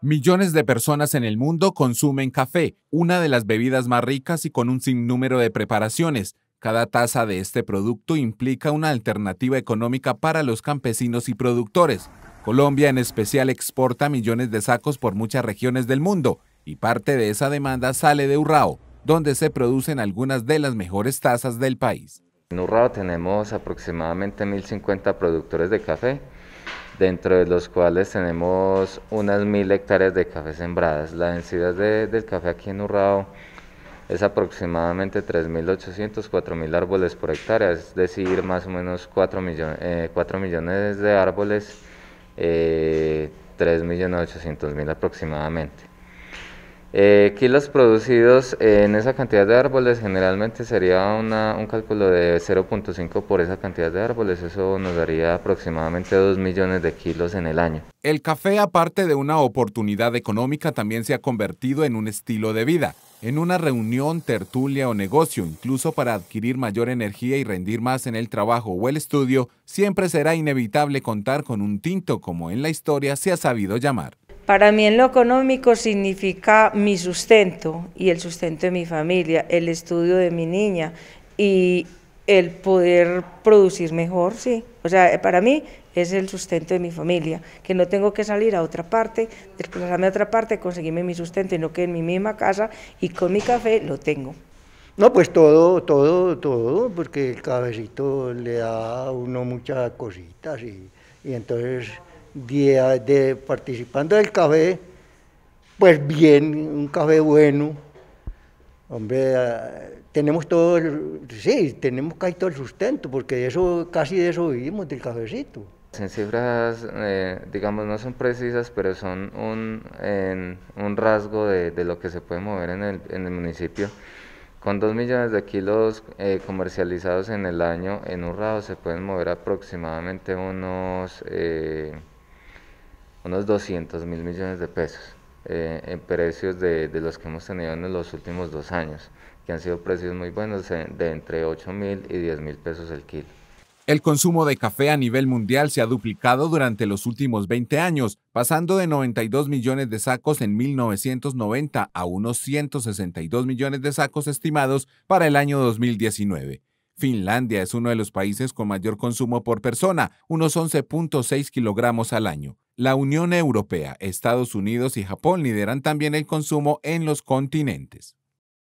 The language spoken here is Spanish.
Millones de personas en el mundo consumen café, una de las bebidas más ricas y con un sinnúmero de preparaciones. Cada taza de este producto implica una alternativa económica para los campesinos y productores. Colombia en especial exporta millones de sacos por muchas regiones del mundo y parte de esa demanda sale de Urrao, donde se producen algunas de las mejores tazas del país. En Urrao tenemos aproximadamente 1.050 productores de café dentro de los cuales tenemos unas mil hectáreas de café sembradas. La densidad del café aquí en Urrao es aproximadamente 3.800, 4.000 árboles por hectárea, es decir, más o menos 4, millones, eh, millones de árboles, eh, 3.800.000 aproximadamente. Eh, kilos producidos en esa cantidad de árboles generalmente sería un cálculo de 0.5 por esa cantidad de árboles, eso nos daría aproximadamente 2 millones de kilos en el año. El café, aparte de una oportunidad económica, también se ha convertido en un estilo de vida, en una reunión, tertulia o negocio, incluso para adquirir mayor energía y rendir más en el trabajo o el estudio, siempre será inevitable contar con un tinto como en la historia se ha sabido llamar. Para mí en lo económico significa mi sustento y el sustento de mi familia, el estudio de mi niña y el poder producir mejor, sí. O sea, eh, para mí es el sustento de mi familia, que no tengo que salir a otra parte, desplazarme a otra parte, conseguirme mi sustento, y no que en mi misma casa y con mi café lo tengo. No, pues todo, todo, todo, porque el cabecito le da a uno muchas cositas y, y entonces de, de, participando del café, pues bien, un café bueno. Hombre, ah, tenemos todo, el, sí, tenemos casi todo el sustento, porque eso, casi de eso vivimos, del cafecito. En cifras, eh, digamos, no son precisas, pero son un, un rasgo de, lo que se puede mover en el, municipio. Con 2 millones de kilos eh, comercializados en el año en un rato se pueden mover aproximadamente unos eh, unos 200 mil millones de pesos eh, en precios de, de, los que hemos tenido en los últimos dos años, que han sido precios muy buenos eh, de entre 8 mil y 10 mil pesos el kilo. El consumo de café a nivel mundial se ha duplicado durante los últimos 20 años, pasando de 92 millones de sacos en 1990 a unos 162 millones de sacos estimados para el año 2019. Finlandia es uno de los países con mayor consumo por persona, unos 11.6 kilogramos al año. La Unión Europea, Estados Unidos y Japón lideran también el consumo en los continentes.